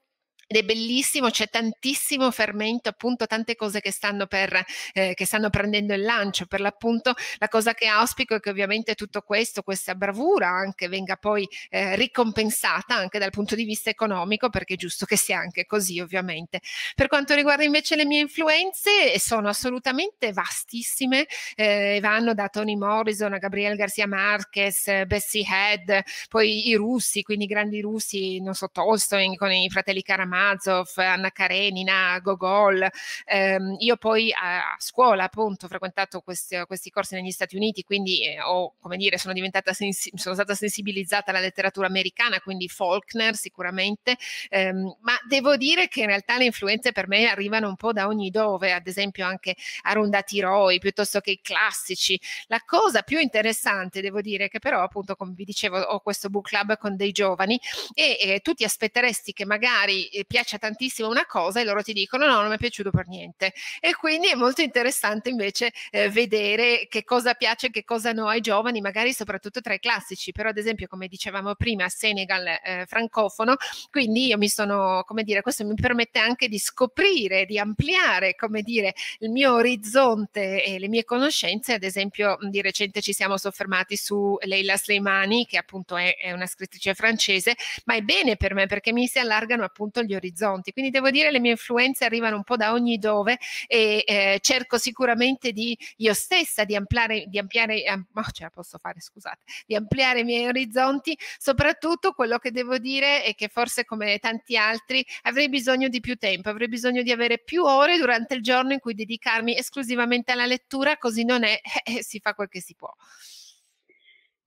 ed è bellissimo, c'è tantissimo fermento, appunto tante cose che stanno, per, eh, che stanno prendendo il lancio. Per l'appunto la cosa che auspico è che ovviamente tutto questo, questa bravura anche venga poi eh, ricompensata anche dal punto di vista economico, perché è giusto che sia anche così ovviamente. Per quanto riguarda invece le mie influenze, eh, sono assolutamente vastissime, eh, vanno da Tony Morrison a Gabriele Garcia Marquez, eh, Bessie Head, poi i russi, quindi i grandi russi, non so, Tolstoy con i fratelli Karamazov, Karamazov, Anna Karenina, Gogol. Ehm, io poi a, a, scuola appunto ho frequentato questi, questi, corsi negli Stati Uniti, quindi eh, ho, come dire, sono, diventata sensi- sono stata sensibilizzata alla letteratura americana, quindi Faulkner sicuramente, ehm, ma devo dire che in realtà le influenze per me arrivano un po' da ogni dove, ad esempio anche Arondati Roy, piuttosto che i classici. La cosa più interessante, devo dire, che però appunto come vi dicevo ho questo book club con dei giovani e eh, tu ti aspetteresti che magari eh, piaccia tantissimo una cosa e loro ti dicono no, non mi è piaciuto per niente. E quindi è molto interessante invece eh, vedere che cosa piace e che cosa no ai giovani, magari soprattutto tra i classici, però ad esempio come dicevamo prima, Senegal eh, francofono, quindi io mi sono, come dire, questo mi permette anche di scoprire, di ampliare, come dire, il mio orizzonte e le mie conoscenze, ad esempio di recente ci siamo soffermati su Leila Sleimani, che appunto è, è una scrittrice francese, ma è bene per me perché mi si allargano appunto gli orizzonti. Quindi devo dire le mie influenze arrivano un po' da ogni dove e eh, cerco sicuramente di io stessa di ampliare, di ampliare, am, oh, ce la posso fare, scusate, di ampliare i miei orizzonti, soprattutto quello che devo dire è che forse come tanti altri avrei bisogno di più tempo, avrei bisogno di avere più ore durante il giorno in cui dedicarmi esclusivamente alla lettura, così non è, (laughs) eh, si fa quel che si può.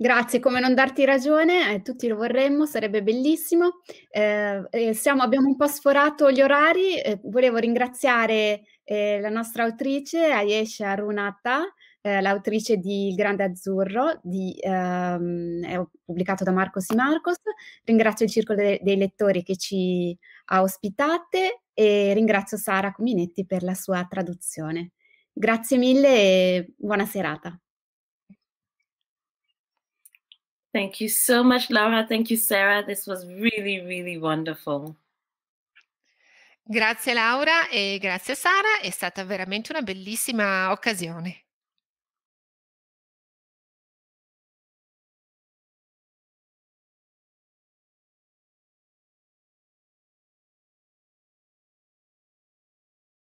Grazie, come non darti ragione, eh, tutti lo vorremmo, sarebbe bellissimo. Eh, siamo, abbiamo un po' sforato gli orari, eh, volevo ringraziare eh, la nostra autrice Ayesha Runata, eh, l'autrice di Il Grande Azzurro, di, ehm, pubblicato da Marcos y Marcos. Ringrazio il Circolo de- dei Lettori che ci ha ospitate e ringrazio Sara Cominetti per la sua traduzione. Grazie mille e buona serata. Thank you so much, Laura. Thank you, Sarah. This was really, really wonderful. Grazie Laura e grazie Sara, è stata veramente una bellissima occasione.